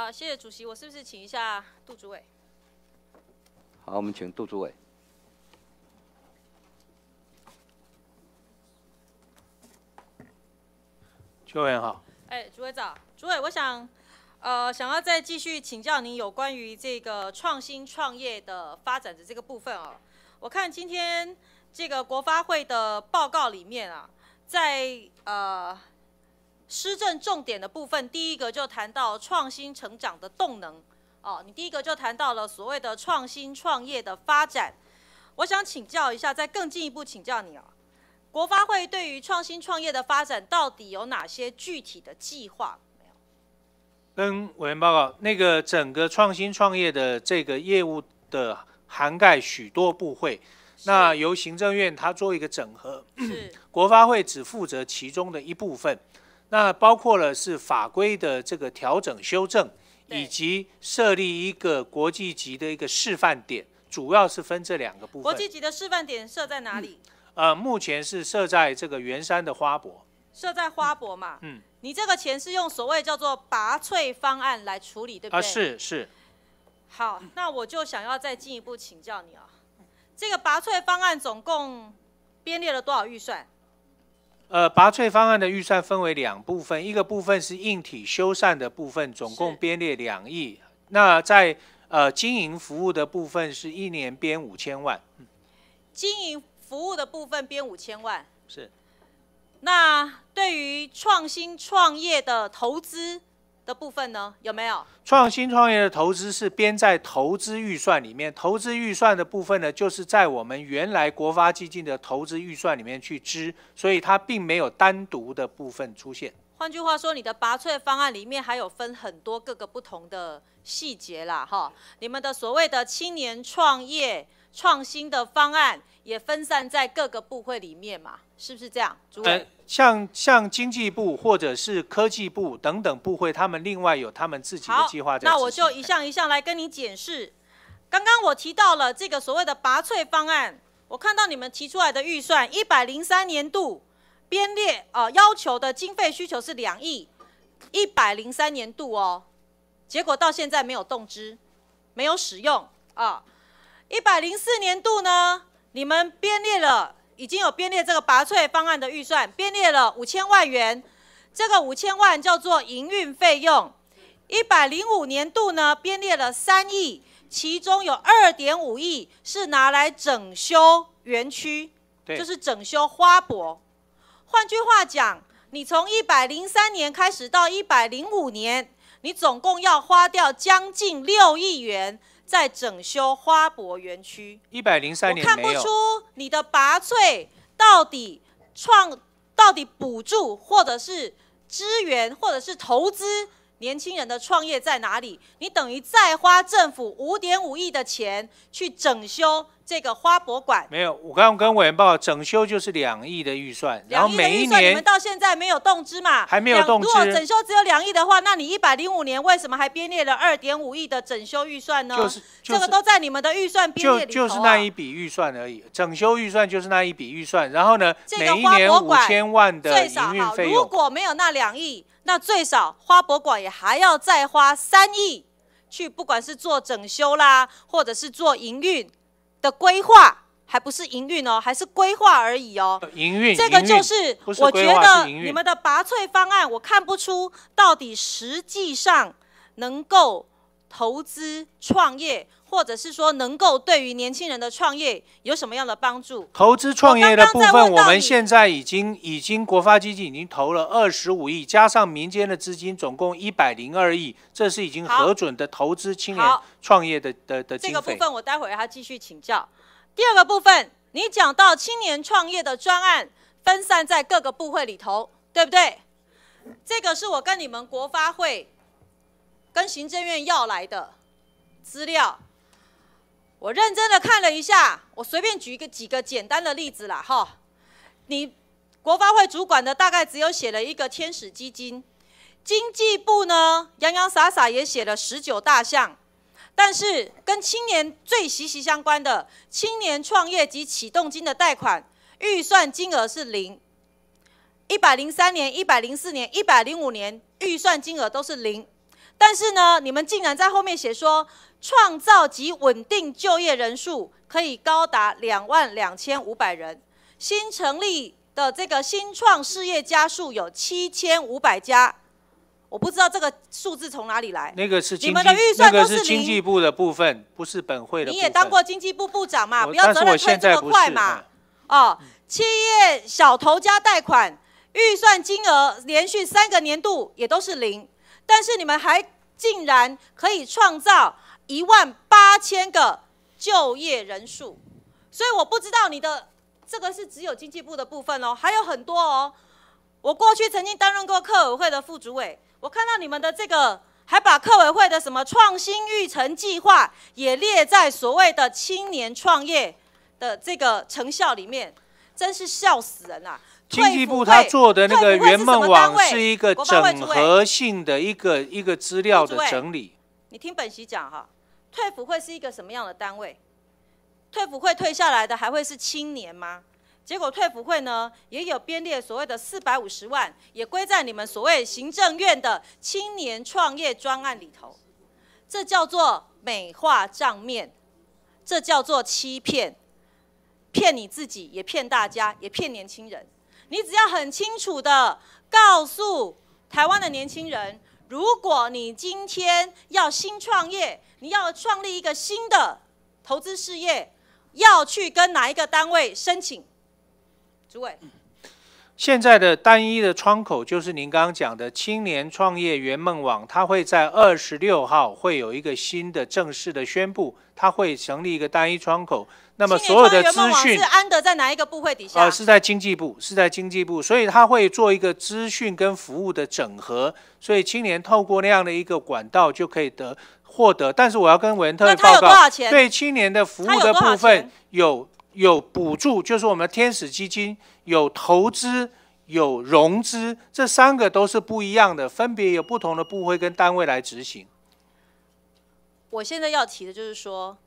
啊，谢谢主席，我是不是请一下杜主委？好，我们请杜主委。邱委员好。哎，主委早，主委，我想，呃，想要再继续请教您有关于这个创新创业的发展的这个部分哦。我看今天这个国发会的报告里面啊，在呃。施政重点的部分，第一个就谈到创新成长的动能。哦，你第一个就谈到了所谓的创新创业的发展。我想请教一下，再更进一步请教你啊，国发会对于创新创业的发展到底有哪些具体的计划？跟委员报告，那个整个创新创业的这个业务的涵盖许多部会，那由行政院它做一个整合。国发会只负责其中的一部分。那包括了是法规的这个调整修正，以及设立一个国际级的一个示范点，主要是分这两个部分。国际级的示范点设在哪里？呃，目前是设在这个圆山的花博。设在花博嘛？嗯。你这个钱是用所谓叫做拔萃方案来处理，对不对？啊，是是。好，那我就想要再进一步请教你啊，这个拔萃方案总共编列了多少预算？呃，拔萃方案的预算分为两部分，一个部分是硬体修缮的部分，总共编列两亿。那在呃经营服务的部分，是一年编五千万。经营服务的部分编五千万，是。那对于创新创业的投资。的部分呢，有没有创新创业的投资是编在投资预算里面？投资预算的部分呢，就是在我们原来国发基金的投资预算里面去支，所以它并没有单独的部分出现。换句话说，你的拔萃方案里面还有分很多各个不同的细节啦，哈，你们的所谓的青年创业创新的方案也分散在各个部会里面嘛。是不是这样，诸像像经济部或者是科技部等等部会，他们另外有他们自己的计划那我就一项一项来跟你解释。刚刚我提到了这个所谓的拔萃方案，我看到你们提出来的预算，一百零三年度编列呃要求的经费需求是两亿，一百零三年度哦，结果到现在没有动支，没有使用啊。一百零四年度呢，你们编列了。已经有编列这个拔萃方案的预算，编列了五千万元。这个五千万叫做营运费用。一百零五年度呢，编列了三亿，其中有二点五亿是拿来整修园区，就是整修花博。换句话讲，你从一百零三年开始到一百零五年，你总共要花掉将近六亿元在整修花博园区。一百零三年没有。你的拔萃到底创到底补助，或者是支援，或者是投资年轻人的创业在哪里？你等于再花政府五点五亿的钱去整修。这个花博馆没有，我刚刚跟委员报整修就是两亿的预算，两亿的预算你们到现在没有动支嘛？还没有动支。如果整修只有两亿的话，那你一百零五年为什么还编列了二点五亿的整修预算呢？就是这个都在你们的预算编列里就是那一笔预算而已，整修预算就是那一笔预算。然后呢，每一年五千万的营运费用。如果没有那两亿，那最少花博馆也还要再花三亿去，不管是做整修啦，或者是做营运。的规划还不是营运哦，还是规划而已哦。营运，这个就是我觉得你们的拔萃方案，我看不出到底实际上能够。投资创业，或者是说能够对于年轻人的创业有什么样的帮助？投资创业的部分，我们现在已经已经国发基金已经投了二十五亿，加上民间的资金，总共一百零二亿，这是已经核准的投资青年创业的的的这个部分，我待会还继续请教。第二个部分，你讲到青年创业的专案分散在各个部会里头，对不对？这个是我跟你们国发会。跟行政院要来的资料，我认真的看了一下。我随便举一个几个简单的例子啦，哈。你国发会主管的大概只有写了一个天使基金，经济部呢洋洋洒洒也写了十九大项，但是跟青年最息息相关的青年创业及启动金的贷款预算金额是零，一百零三年、一百零四年、一百零五年预算金额都是零。但是呢，你们竟然在后面写说，创造及稳定就业人数可以高达两万两千五百人，新成立的这个新创事业家数有七千五百家，我不知道这个数字从哪里来。那个是你们的预算都是那是经济部的部分，不是本会的。你也当过经济部部长嘛，不要责任推这么快嘛。哦，企业小头家贷款预算金额连续三个年度也都是零。但是你们还竟然可以创造一万八千个就业人数，所以我不知道你的这个是只有经济部的部分哦，还有很多哦。我过去曾经担任过客委会的副主委，我看到你们的这个还把客委会的什么创新育成计划也列在所谓的青年创业的这个成效里面，真是笑死人啊！经济部他做的那个圆梦网是一个整合性的一个一个资料的整理。你听本席讲哈，退辅会是一个什么样的单位？退辅会退下来的还会是青年吗？结果退辅会呢也有编列所谓的四百五十万，也归在你们所谓行政院的青年创业专案里头。这叫做美化账面，这叫做欺骗，骗你自己，也骗大家，也骗年轻人。你只要很清楚的告诉台湾的年轻人，如果你今天要新创业，你要创立一个新的投资事业，要去跟哪一个单位申请？主委，现在的单一的窗口就是您刚刚讲的青年创业圆梦网，它会在二十六号会有一个新的正式的宣布，它会成立一个单一窗口。那么所有的资讯是安德在哪一个部会底下？呃，是在经济部，是在经济部，所以他会做一个资讯跟服务的整合，所以青年透过那样的一个管道就可以得获得。但是我要跟文特报告，对青年的服务的部分有有补助，就是我们天使基金有投资、有融资，这三个都是不一样的，分别有不同的部会跟单位来执行。我现在要提的就是说。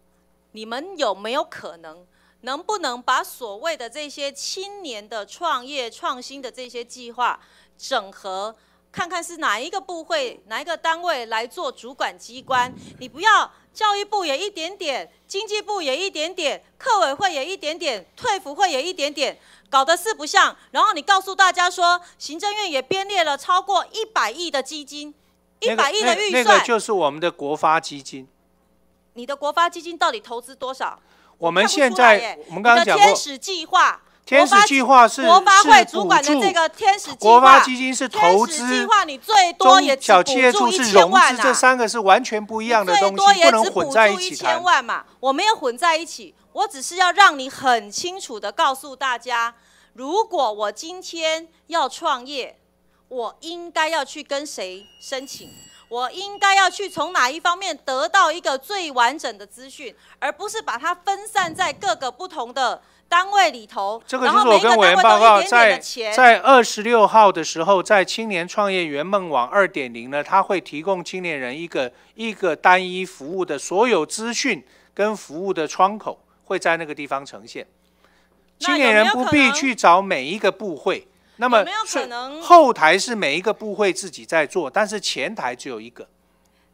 你们有没有可能？能不能把所谓的这些青年的创业创新的这些计划整合，看看是哪一个部会、哪一个单位来做主管机关？你不要教育部也一点点，经济部也一点点，客委会也一点点，退服会也一点点，搞得四不像。然后你告诉大家说，行政院也编列了超过一百亿的基金，一百亿的预算，那个就是我们的国发基金。你的国发基金到底投资多少？我们现在，我们刚刚讲过，天使计划、国发计划是国发会主管的这个天使计划。国发基金是投资计划，你最多也只补助一千万呐。最多也只补助一千万嘛，我没有混在一起，我只是要让你很清楚的告诉大家，如果我今天要创业，我应该要去跟谁申请。我应该要去从哪一方面得到一个最完整的资讯，而不是把它分散在各个不同的单位里头。这个就是我跟委员报告，在在二十六号的时候，在青年创业圆梦网二点零呢，他会提供青年人一个一个单一服务的所有资讯跟服务的窗口，会在那个地方呈现。青年人不必去找每一个部会。有没有可能后台是每一个部会自己在做，但是前台只有一个？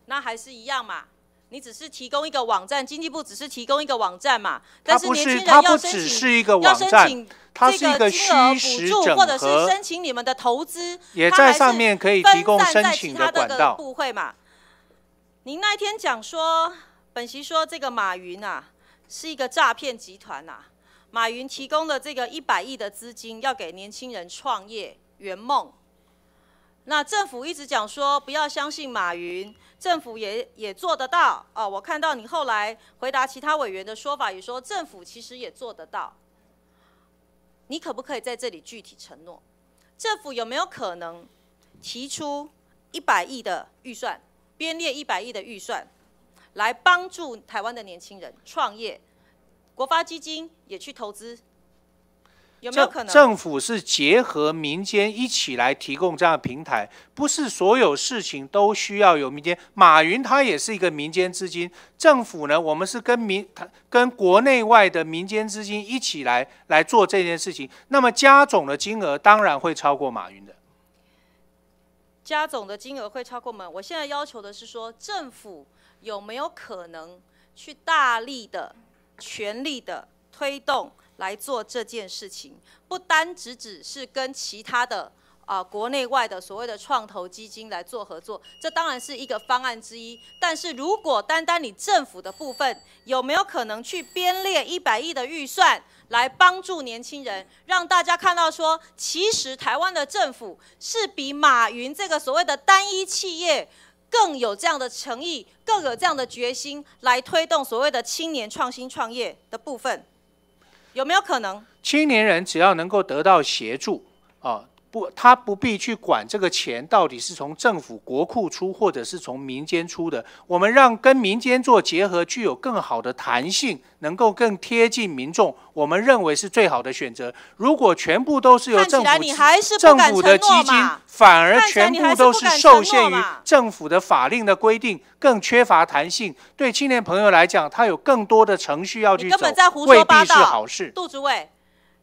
那还是一样嘛？你只是提供一个网站，经济部只是提供一个网站嘛？但是年轻人要申请，是一个网站，它个金额补助，或者是申请你们的投资，也在上面可以提供申请的管道。您那天讲说，本席说这个马云啊，是一个诈骗集团呐。马云提供的这个一百亿的资金要给年轻人创业圆梦，那政府一直讲说不要相信马云，政府也也做得到哦。我看到你后来回答其他委员的说法，也说政府其实也做得到。你可不可以在这里具体承诺，政府有没有可能提出一百亿的预算，编列一百亿的预算来帮助台湾的年轻人创业？国发基金也去投资，有没有可能？政府是结合民间一起来提供这样的平台，不是所有事情都需要有民间。马云他也是一个民间资金，政府呢，我们是跟民、跟国内外的民间资金一起来来做这件事情。那么加总的金额当然会超过马云的，加总的金额会超过吗？我现在要求的是说，政府有没有可能去大力的？全力的推动来做这件事情，不单只只是跟其他的啊国内外的所谓的创投基金来做合作，这当然是一个方案之一。但是如果单单你政府的部分，有没有可能去编列一百亿的预算来帮助年轻人，让大家看到说，其实台湾的政府是比马云这个所谓的单一企业？更有这样的诚意，更有这样的决心，来推动所谓的青年创新创业的部分，有没有可能？青年人只要能够得到协助，啊。不，他不必去管这个钱到底是从政府国库出，或者是从民间出的。我们让跟民间做结合，具有更好的弹性，能够更贴近民众，我们认为是最好的选择。如果全部都是由政府政府的基金，反而全部都是受限于政府的法令的规定，更缺乏弹性。对青年朋友来讲，他有更多的程序要去走，你根本在胡说八道。杜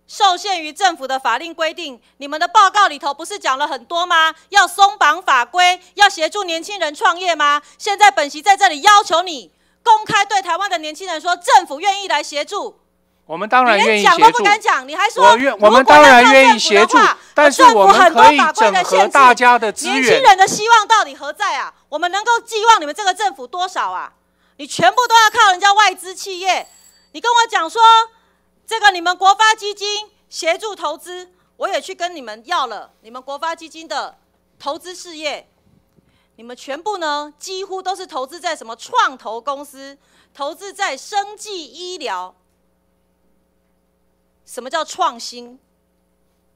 受限于政府的法令规定，你们的报告里头不是讲了很多吗？要松绑法规，要协助年轻人创业吗？现在本席在这里要求你公开对台湾的年轻人说，政府愿意来协助。我们当然愿意协助。讲都不敢讲，你还说？我愿我们当然愿意协助。但是我们很多法规的限制，年轻人的希望到底何在啊？我们能够寄望你们这个政府多少啊？你全部都要靠人家外资企业，你跟我讲说。这个你们国发基金协助投资，我也去跟你们要了。你们国发基金的投资事业，你们全部呢几乎都是投资在什么创投公司，投资在生技医疗。什么叫创新？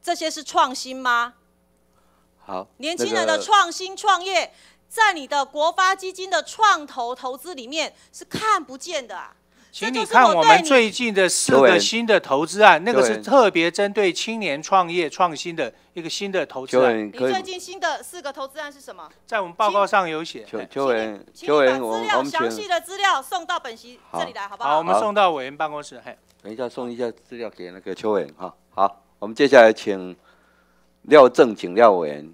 这些是创新吗？好，年轻人的创新创业，在你的国发基金的创投投资里面是看不见的啊。请你看我们最近的四个新的投资案，那个是特别针对青年创业创新的一个新的投资案。你最近新的四个投资案是什么？在我们报告上有写。邱伟，文，伟，文，我们请。把资料详细的资料送到本席这里来，好不好？好，我们送到委员办公室。嘿，等一下送一下资料给那个邱伟哈。好，我们接下来请廖正景廖委员。